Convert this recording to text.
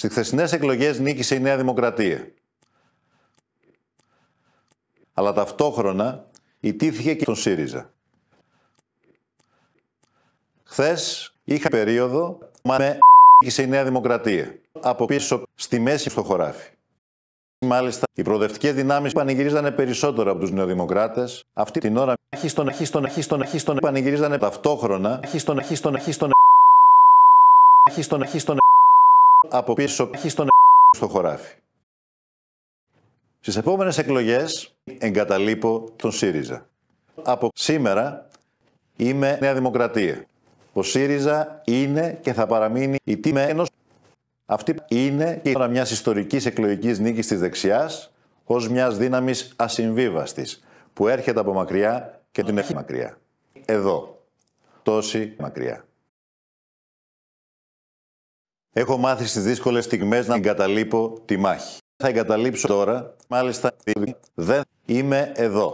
Στις χθεσινές εκλογές νίκησε η Νέα Δημοκρατία. Αλλά ταυτόχρονα ιτήθηκε και τον ΣΥΡΙΖΑ. Χθες είχα περίοδο με νίκησε η Νέα Δημοκρατία. Από πίσω στη μέση στο χωράφι. Μάλιστα, οι προοδευτικές δυνάμεις πανηγυρίζανε περισσότερο από τους Νεοδημοκράτες. Αυτή την ώρα, έχει τον αχίστον, στον πανηγυρίζανε ταυτόχρονα. Αχίστον, από πίσω έχει τον ε- στο χωράφι. Στις επόμενες εκλογές εγκαταλείπω τον ΣΥΡΙΖΑ. Από σήμερα είμαι Νέα Δημοκρατία. Ο ΣΥΡΙΖΑ είναι και θα παραμείνει η τιμή Αυτή είναι η ώρα μιας ιστορικής εκλογικής νίκης της δεξιάς ως μιας δύναμης ασυμβίβαστης που έρχεται από μακριά και την έχει μακριά. Εδώ. Τόση μακριά. Έχω μάθει στις δύσκολες στιγμές να εγκαταλείπω τη μάχη. Θα εγκαταλείψω τώρα, μάλιστα δεν είμαι εδώ.